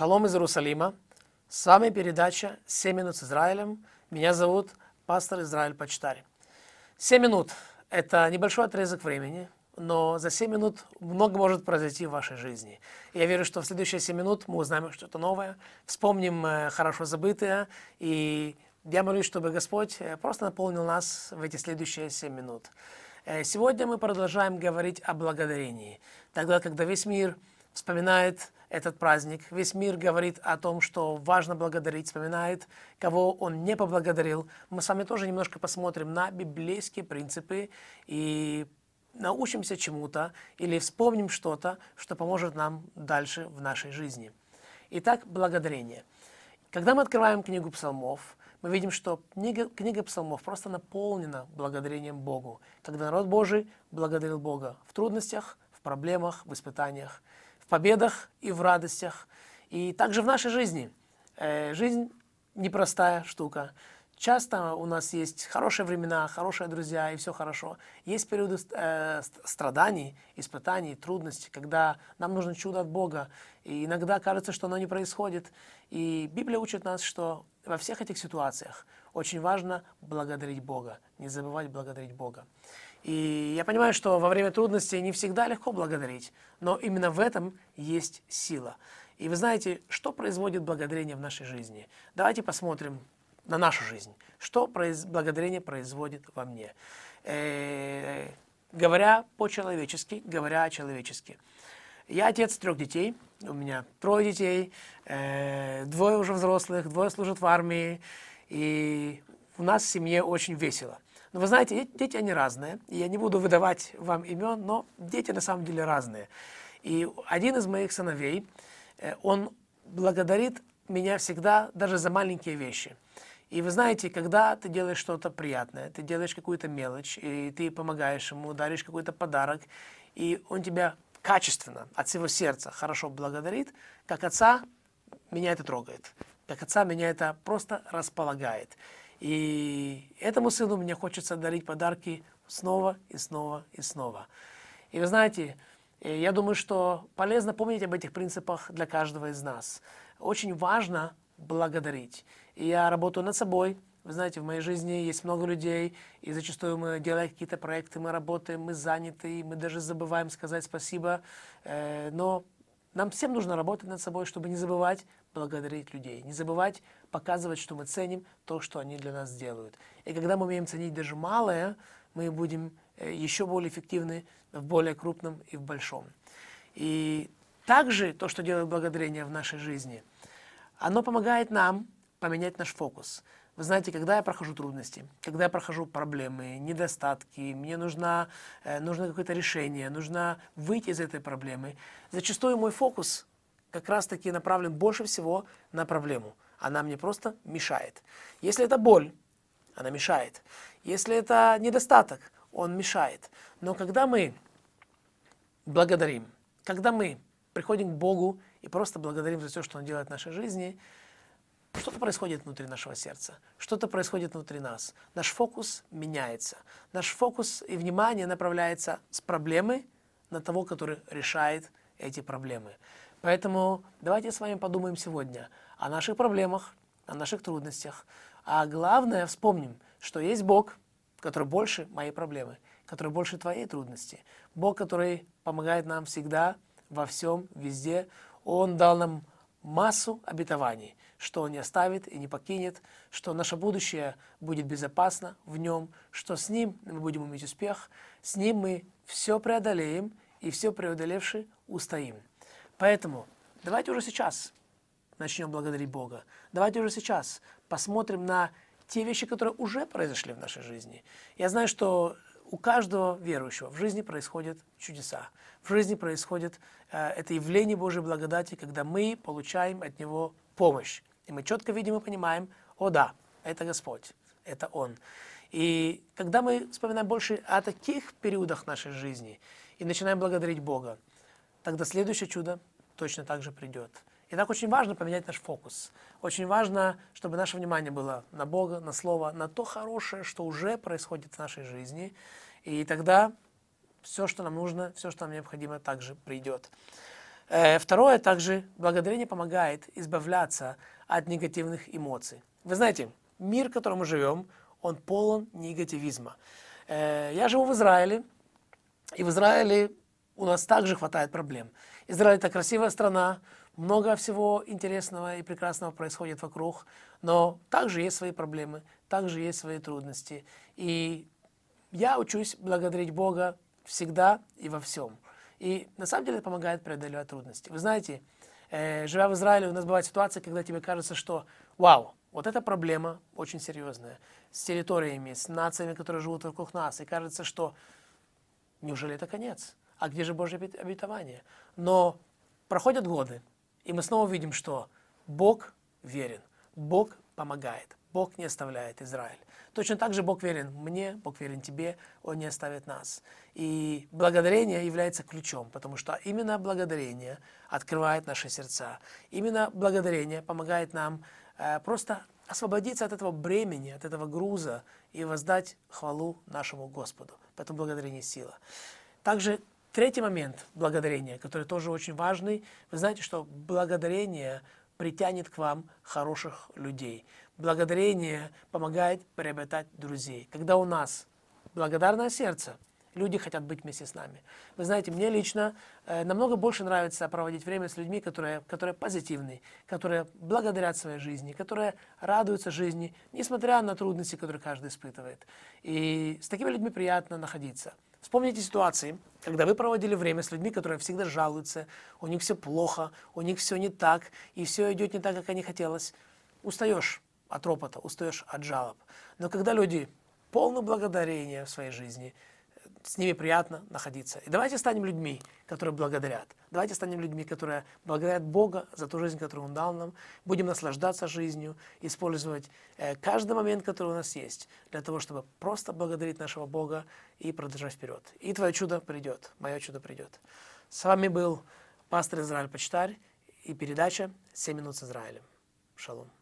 Шалом из Иерусалима. С вами передача «7 минут с Израилем». Меня зовут пастор Израиль Почтарь. 7 минут – это небольшой отрезок времени, но за семь минут много может произойти в вашей жизни. Я верю, что в следующие семь минут мы узнаем что-то новое, вспомним э, хорошо забытое, и я молюсь, чтобы Господь э, просто наполнил нас в эти следующие семь минут. Э, сегодня мы продолжаем говорить о благодарении, тогда, когда весь мир – вспоминает этот праздник. Весь мир говорит о том, что важно благодарить, вспоминает, кого он не поблагодарил. Мы с вами тоже немножко посмотрим на библейские принципы и научимся чему-то или вспомним что-то, что поможет нам дальше в нашей жизни. Итак, благодарение. Когда мы открываем книгу псалмов, мы видим, что книга, книга псалмов просто наполнена благодарением Богу. Когда народ Божий благодарил Бога в трудностях, в проблемах, в испытаниях – победах и в радостях. И также в нашей жизни. Э, жизнь непростая штука. Часто у нас есть хорошие времена, хорошие друзья, и все хорошо. Есть периоды э, страданий, испытаний, трудностей, когда нам нужно чудо от Бога. И иногда кажется, что оно не происходит. И Библия учит нас, что во всех этих ситуациях очень важно благодарить Бога, не забывать благодарить Бога. И я понимаю, что во время трудностей не всегда легко благодарить, но именно в этом есть сила. И вы знаете, что производит благодарение в нашей жизни? Давайте посмотрим на нашу жизнь. Что произ... благодарение производит во мне? Э -э говоря по-человечески, говоря человечески. Я отец трех детей, у меня трое детей, э двое уже взрослых, двое служат в армии, и у нас в семье очень весело – но вы знаете, дети, они разные. я не буду выдавать вам имен, но дети на самом деле разные. И один из моих сыновей, э, он благодарит меня всегда даже за маленькие вещи. И вы знаете, когда ты делаешь что-то приятное, ты делаешь какую-то мелочь, и ты помогаешь ему, даришь какой-то подарок, и он тебя качественно, от всего сердца хорошо благодарит, как отца меня это трогает, как отца меня это просто располагает. И этому сыну мне хочется дарить подарки снова и снова и снова. И вы знаете, э, я думаю, что полезно помнить об этих принципах для каждого из нас. Очень важно благодарить. И я работаю над собой. Вы знаете, в моей жизни есть много людей, и зачастую мы делаем какие-то проекты, мы работаем, мы заняты, мы даже забываем сказать спасибо. Э, но нам всем нужно работать над собой, чтобы не забывать благодарить людей, не забывать показывать, что мы ценим то, что они для нас делают. И когда мы умеем ценить даже малое, мы будем э, еще более эффективны в более крупном и в большом. И также то, что делает благодарение в нашей жизни, оно помогает нам поменять наш фокус. Вы знаете, когда я прохожу трудности, когда я прохожу проблемы, недостатки, мне нужно, э, нужно какое-то решение, нужно выйти из этой проблемы, зачастую мой фокус как раз-таки направлен больше всего на проблему. Она мне просто мешает. Если это боль, она мешает. Если это недостаток, он мешает. Но когда мы благодарим, когда мы приходим к Богу и просто благодарим за все, что Он делает в нашей жизни, что-то происходит внутри нашего сердца, что-то происходит внутри нас. Наш фокус меняется. Наш фокус и внимание направляется с проблемы на того, который решает эти проблемы. Поэтому давайте с вами подумаем сегодня о наших проблемах, о наших трудностях. А главное, вспомним, что есть Бог, который больше моей проблемы, который больше твоей трудности. Бог, который помогает нам всегда, во всем, везде. Он дал нам массу обетований, что Он не оставит и не покинет, что наше будущее будет безопасно в Нем, что с Ним мы будем иметь успех, с Ним мы все преодолеем и все преодолевши устоим. Поэтому давайте уже сейчас начнем благодарить Бога. Давайте уже сейчас посмотрим на те вещи, которые уже произошли в нашей жизни. Я знаю, что у каждого верующего в жизни происходят чудеса. В жизни происходит э, это явление Божьей благодати, когда мы получаем от Него помощь. И мы четко видим и понимаем, о да, это Господь, это Он. И когда мы вспоминаем больше о таких периодах нашей жизни и начинаем благодарить Бога, тогда следующее чудо точно так же придет. И так очень важно поменять наш фокус. Очень важно, чтобы наше внимание было на Бога, на Слово, на то хорошее, что уже происходит в нашей жизни. И тогда все, что нам нужно, все, что нам необходимо, также придет. Э, второе, также благодарение помогает избавляться от негативных эмоций. Вы знаете, мир, в котором мы живем, он полон негативизма. Э, я живу в Израиле, и в Израиле у нас также хватает проблем. Израиль это красивая страна, много всего интересного и прекрасного происходит вокруг, но также есть свои проблемы, также есть свои трудности. И я учусь благодарить Бога всегда и во всем. И на самом деле это помогает преодолевать трудности. Вы знаете, э, живя в Израиле, у нас бывают ситуации, когда тебе кажется, что вау, вот эта проблема очень серьезная. С территориями, с нациями, которые живут вокруг нас. И кажется, что неужели это конец? а где же Божье обетование? Но проходят годы, и мы снова видим, что Бог верен, Бог помогает, Бог не оставляет Израиль. Точно так же Бог верен мне, Бог верен тебе, Он не оставит нас. И благодарение является ключом, потому что именно благодарение открывает наши сердца. Именно благодарение помогает нам э, просто освободиться от этого бремени, от этого груза и воздать хвалу нашему Господу. Поэтому благодарение сила. Также Третий момент благодарения, который тоже очень важный. Вы знаете, что благодарение притянет к вам хороших людей. Благодарение помогает приобретать друзей. Когда у нас благодарное сердце, люди хотят быть вместе с нами. Вы знаете, мне лично э, намного больше нравится проводить время с людьми, которые, которые позитивны, которые благодарят своей жизни, которые радуются жизни, несмотря на трудности, которые каждый испытывает. И с такими людьми приятно находиться. Вспомните ситуации, когда вы проводили время с людьми, которые всегда жалуются, у них все плохо, у них все не так, и все идет не так, как они хотелось. Устаешь от ропота, устаешь от жалоб. Но когда люди полны благодарения в своей жизни – с ними приятно находиться. И давайте станем людьми, которые благодарят. Давайте станем людьми, которые благодарят Бога за ту жизнь, которую Он дал нам. Будем наслаждаться жизнью, использовать э, каждый момент, который у нас есть, для того, чтобы просто благодарить нашего Бога и продолжать вперед. И твое чудо придет, мое чудо придет. С вами был пастор Израиль Почтарь и передача «7 минут с Израилем». Шалом.